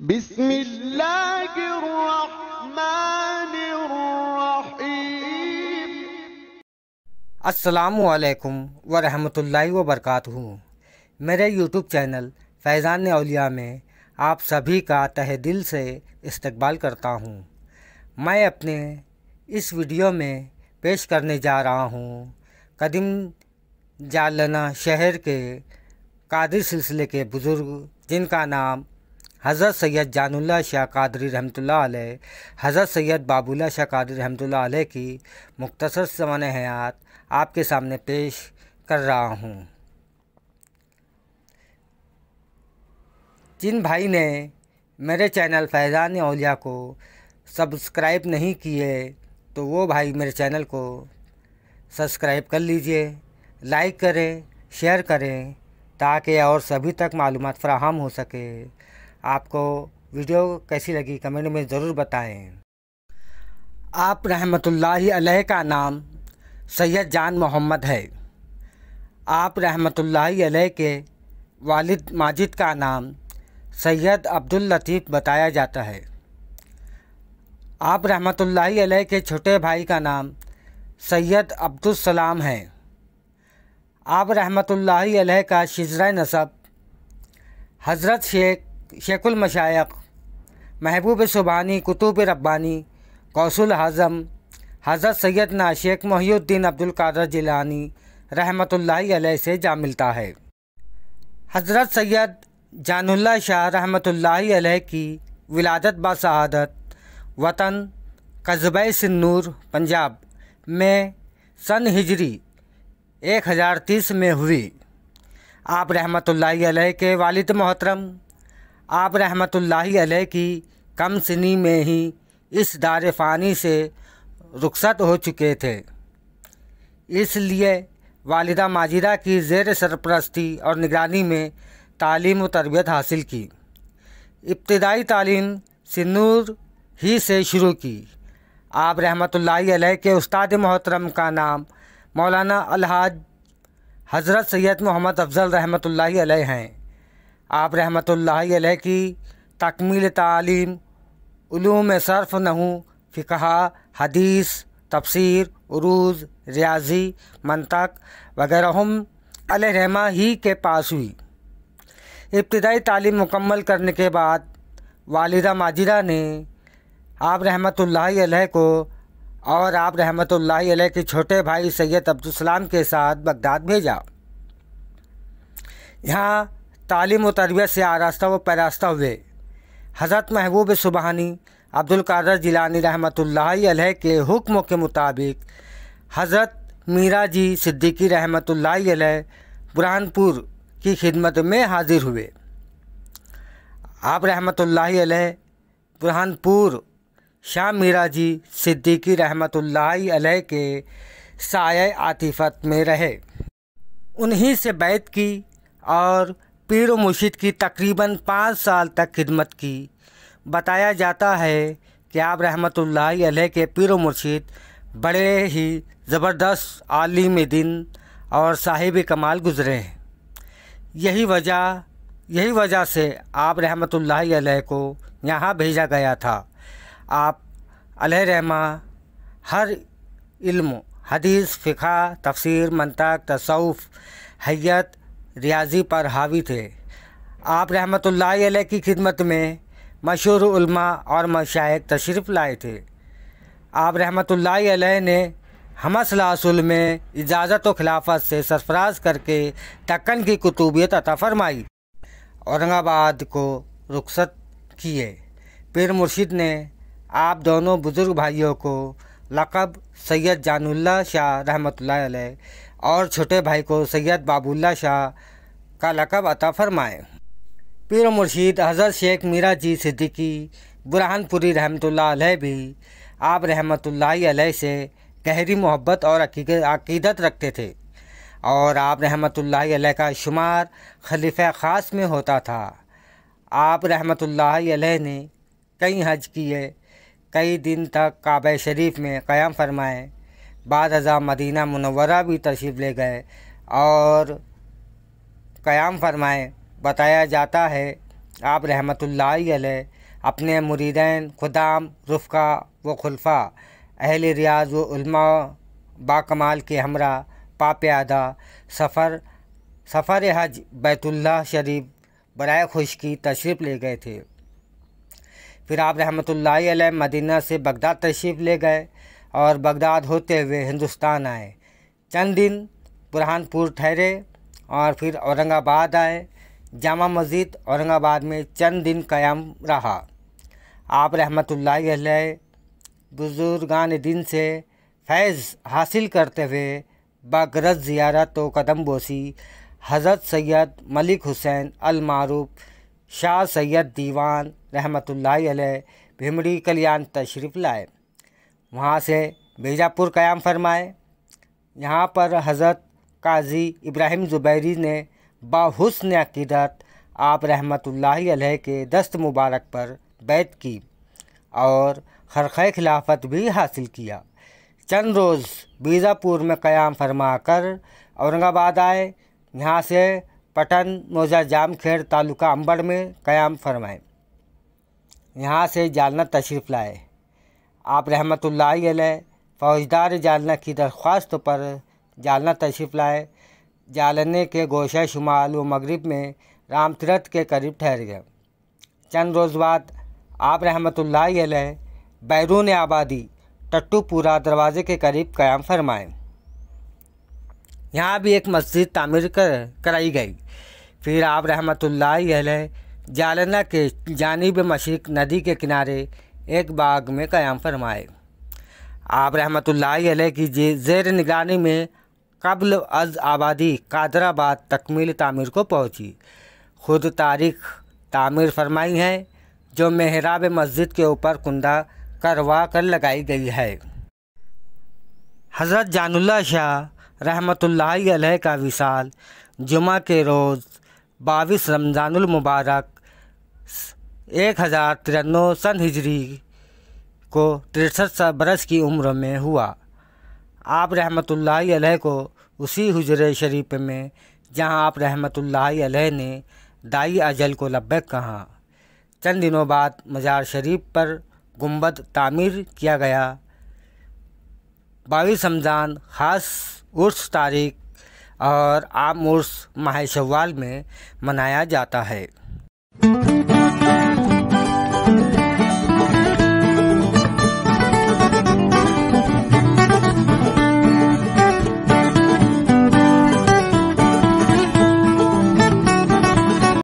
بسم الله الرحمन الرحيم अस्सलाम वालेकुम व रहमतुल्लाहि व मेरे YouTube चैनल फैज़ान अलिया में आप सभी का तहे दिल से इस्तकबाल करता हूँ मैं अपने इस वीडियो में पेश करने जा रहा हूँ कदीम जालना शहर के कादिर सिलसिले के बुज़ुर्ग जिनका नाम हज़रत सैयद जानुल्ला शाह कादरी रहमतुल्ला अलैह हज़रत सैयद बाबुल्ला शाह कादरी रहमतुल्ला अलैह की मुख्तसर समान हयात आपके सामने पेश कर रहा हूँ जिन भाई ने मेरे चैनल फैज़ान अलिया को सब्सक्राइब नहीं किए तो वो भाई मेरे चैनल को सब्सक्राइब कर लीजिए लाइक करें शेयर करें ताकि और सभी तक मालूम फ्राहम हो सके आपको वीडियो कैसी लगी कमेंट में ज़रूर बताएं आप रहमतुल्लाहि अलैह का नाम सैयद जान मोहम्मद है आप रहमतुल्लाहि अलैह के वालिद माजिद का नाम सैयद अब्दुल लतीफ़ बताया जाता है आप रहमतुल्लाहि अलैह के छोटे भाई का नाम सैयद सलाम है आप रहमत अलैह का शजरा नसब हज़रत शेख शेखुल मशायक महबूब सुबानी कुतुब रब्बानी कौसल हाजम हज़रत ना शेख महीद्दीन अब्दुल्कर जिलानी रहमत लाई से जा मिलता है हज़रत सैयद जानुल्ला शाह रहमत लाई की विलादत बासहादत वतन कस्बे सिन्नूर पंजाब में सन हिजरी 1030 में हुई आप रहमत लाई के वालिद मोहतरम आप रहमतुल्लाह की कम सनी में ही इस दार फ़ानी से रुखसत हो चुके थे इसलिए वालदा माजिदा की जेर सरपरस्ती और निगरानी में तालीम व तरबियत हासिल की इब्तदाई तालीम सिनूर ही से शुरू की आप रहमतुल्लाह के उस्ताद मोहतरम का नाम मौलाना अलहाज हज़रत सैयद मोहम्मद अफजल रहमतुल्लाह हैं आप रहमत ला की तकमील तालीम उलूम सर्फ नहु फ़िका हदीस तफसर उरूज रियाजी मनतक वगैरह रहमा ही के पास हुई इब्तदाई तालीम मुकम्मल करने के बाद वालदा माजिरा ने आप रहमत को और आप रहमत ला के छोटे भाई सैयद अब्दुलसलाम के साथ बगदाद भेजा यहाँ तालीम व तरबियत से आरास्ता व पैरास्ता हुए हज़रत महबूब सुबहानी अब्दुल्कर जिलानी रहमत के हुक्म के मुताबिक हज़रत मीरा जी सिद्दीकी रहमत बुरहानपुर की खिदमत में हाजिर हुए आप रहमत बुरहानपुर शाह मीरा जी सिद्दीकी रहमत के साय आतिफत में रहे उन्हीं से बैत की और पीर मुर्शिद की तकरीबन पाँच साल तक खिदमत की बताया जाता है कि आप रहमत ला के पीर मुर्शिद बड़े ही ज़बरदस्त आलिम दिन और साहिब कमाल गुज़रे हैं यही वजह यही वजह से आप रहमत ला को यहाँ भेजा गया था आप रहमा हर इल्म हदीस फ़िका तफसर मनता तसौफ़ हैत रियाजी पर हावी थे आप रहमत की खिदमत में मशहूर उल्मा और मशाइक तशरफ़ लाए थे आप रहमत ला ने हमस लासुल में इजाज़त व खिलाफत से सरफराज करके टक्कन की कुतुबियत अता फरमाई औरंगाबाद को रुखसत किए पिर मुर्शिद ने आप दोनों बुज़ुर्ग भाइयों को लकब सैयद जानुल्ला शाह रहमत और छोटे भाई को सैयद बाबुल्ला शाह का लकब अता फरमाए पीर मुर्शीद हज़रत शेख मीरा जी सिद्दीकी बुरहानपुरी रहमत भी आप रहमत से गहरी मोहब्बत और अकीदत रखते थे और आप रहमत का शुमार खलीफ ख़ास में होता था आप रहमत ने कई हज किए कई दिन तक काब शरीफ में क़याम फरमाए बाद हज़ा मदीना मनवरा भी तशरीफ़ ले गए और क़याम फरमाए बताया जाता है आप रहमत लाई अपने मुरीदैन खुदाम रुफ़ा व खुलफा अहल रियाज वमा बामाल के हमरा पाप्यादा सफ़र सफ़र हज बैतुल्ला शरीफ बरए खुश की तशरीफ़ ले गए थे फिर आप रहमत मदीना से बगदाद तशरीफ़ ले गए और बगदाद होते हुए हिंदुस्तान आए चंद दिन बुरहानपुर ठहरे और फिर औरंगाबाद आए जामा मस्जिद औरंगाबाद में चंद दिन क़याम रहा आप रहमत बुज़ुर्गान दिन से फैज़ हासिल करते हुए बागरत ज़ियारत तो कदम बोसी हज़रत सैयद मलिक हुसैन अलमारूफ शाह सैयद दीवान रहमत भिमड़ी कल्याण तशरीफ़ लाए वहाँ से बीजापुर क़याम फरमाए यहाँ पर हज़रत काजी इब्राहिम ज़ुबैरी ने बाहुसन अकीदत आप रहमत अलैह के दस्त मुबारक पर बैत की और खरख़ खिलाफत भी हासिल किया चंद रोज़ बीजापुर में क़याम फरमा कर औरंगाबाद आए यहाँ से पटन मोजा जामखेड़ तालुका अंबर में क़याम फरमाए यहाँ से जालना तशरीफ़ लाए आप रहमत फौजदार जालना की दरख्वास्त पर जालना तशरीफ़ लाए जालने के गोशा शुमाल व मगरब में रामतीरथ के करीब ठहर गए चंद रोज़ बाद आप रहमत बैरून आबादी टट्टूपुरा दरवाज़े के करीब क़याम फरमाए यहाँ भी एक मस्जिद तमीर कर कराई गई फिर आप रहमत जालना के जानब मशीक नदी के किनारे एक बाग में क़याम फरमाए आप रहमत की जेर निगरानी में कबल अज आबादी कादराबाद तकमील तामीर को पहुंची खुद तारीख तामीर फरमाई है जो मेहराब मस्जिद के ऊपर कुंदा करवा कर लगाई गई है हज़रत जानुल्ला शाह रहमत अलैह का विशाल जुमा के रोज़ बाईस रमज़ानमबारक एक हज़ार तिरानवे सन हिजरी को तिरसठ बरस की उम्र में हुआ आप रहमत को उसी हजर शरीफ में जहाँ आप रहमत ने दाई अजल को लब्बैक कहा चंद दिनों बाद मज़ार शरीफ पर गुम्बद तामीर किया गया बाईस रमज़ान ख़ास उर्स तारीख और आम उर्स माह शवाल में मनाया जाता है